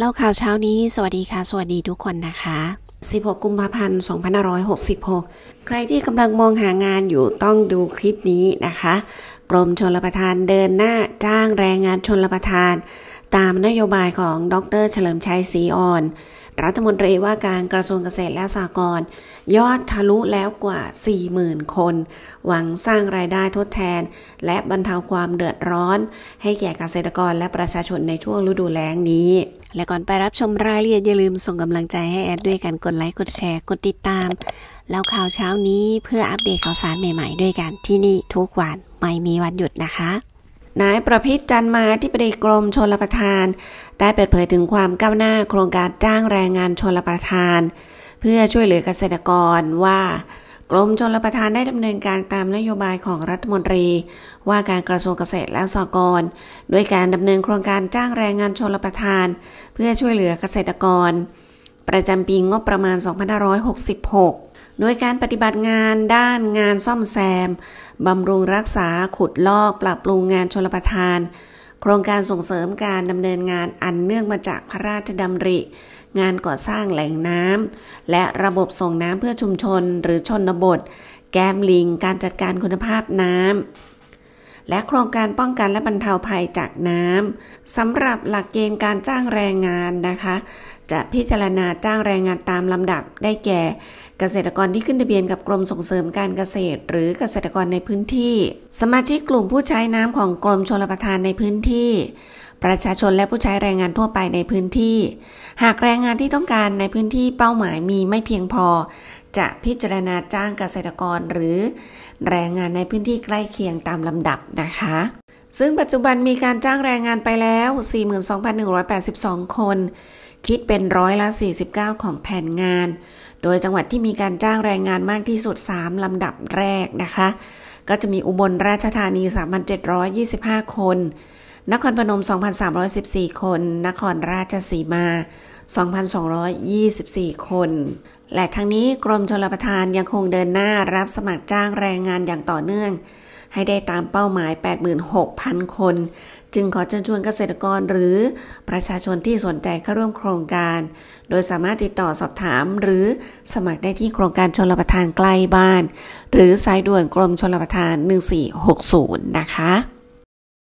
เล่าข่าวเช้านี้ สวัสดีค่ะ สวัสดีทุกคนนะคะ 16 กุมภาพันธ์ 2566 ใครที่กำลังมองหางานอยู่ต้องดูคลิปนี้นะคะ กรมชนประทานเดินหน้าจ้างแรงงานชนประทาน ตามนโยบายของดร เฉลิมชัยศรีอ่อนรัฐมนตรีว่าการกระทรวงเกษตรและสหกรณ์ยอดทะลุแล้วกว่า 40,000 คน หวังสร้างรายได้ทดแทน และบรรเทาความเดือดร้อน ให้แก่เกษตรกรและประชาชนในช่วงฤดูแล้งนี้ และก่อนไปรับชมรายละเอียดอย่าลืมส่งกำลังใจให้แอดด้วยกัน กดไลค์ กดแชร์ กดติดตาม แล้วข่าวเช้านี้เพื่ออัปเดตข่าวสารใหม่ๆ ด้วยกันที่นี่ทุกวันไม่มีวันหยุดนะคะนายประพิษจันมาที่ปดีกรมชนรประทานได้เปิดเผยถึงความก้าวหน้าโครงการจ้างแรงงานชนรประทาน เพื่อช่วยเหลือเกษตรกรว่า กรมชนรประทานได้ดำเนินการตามนโยบายของรัฐมนตรีว่าการกระทรวงเกษตรและสหกรณ์ด้วยการดำเนินโครงการจ้างแรงงานชนรประทาน เพื่อช่วยเหลือเกษตรกร ประจำปีงบประมาณ2566โดยการปฏิบัติงานด้านงานซ่อมแซม บำรุงรักษาขุดลอกปรับปรุงงานชลประทาน โครงการส่งเสริมการดำเนินงานอันเนื่องมาจากพระราชดำริ งานก่อสร้างแหล่งน้ำและระบบส่งน้ำเพื่อชุมชนหรือชนบท แก้มลิงการจัดการคุณภาพน้ำและโครงการป้องกันและบรรเทาภัยจากน้ำ สำหรับหลักเกณฑ์การจ้างแรงงานนะคะ จะพิจารณาจ้างแรงงานตามลำดับ ได้แก่เกษตรกรที่ขึ้นทะเบียนกับกรมส่งเสริมการเกษตร หรือเกษตรกรในพื้นที่ สมาชิกกลุ่มผู้ใช้น้ำของกรมชลประทานในพื้นที่ ประชาชนและผู้ใช้แรงงานทั่วไปในพื้นที่ หากแรงงานที่ต้องการในพื้นที่เป้าหมายมีไม่เพียงพอจะพิจารณาจ้างเกษตรกรหรือแรงงานในพื้นที่ใกล้เคียงตามลำดับนะคะ ซึ่งปัจจุบันมีการจ้างแรงงานไปแล้ว 42,182 คน คิดเป็นร้อยละ 49 ของแผนงาน โดยจังหวัดที่มีการจ้างแรงงานมากที่สุด 3 ลำดับแรกนะคะ ก็จะมีอุบลราชธานี 3,725 คน นครพนม 2,314 คน นครราชสีมา2,224 คน และครั้งนี้กรมชลประทานยังคงเดินหน้ารับสมัครจ้างแรงงานอย่างต่อเนื่อง ให้ได้ตามเป้าหมาย 86,000 คน จึงขอเชิญชวนเกษตรกรหรือประชาชนที่สนใจเข้าร่วมโครงการ โดยสามารถติดต่อสอบถามหรือสมัครได้ที่โครงการชลประทานใกล้บ้าน หรือสายด่วนกรมชลประทาน 1460 นะคะ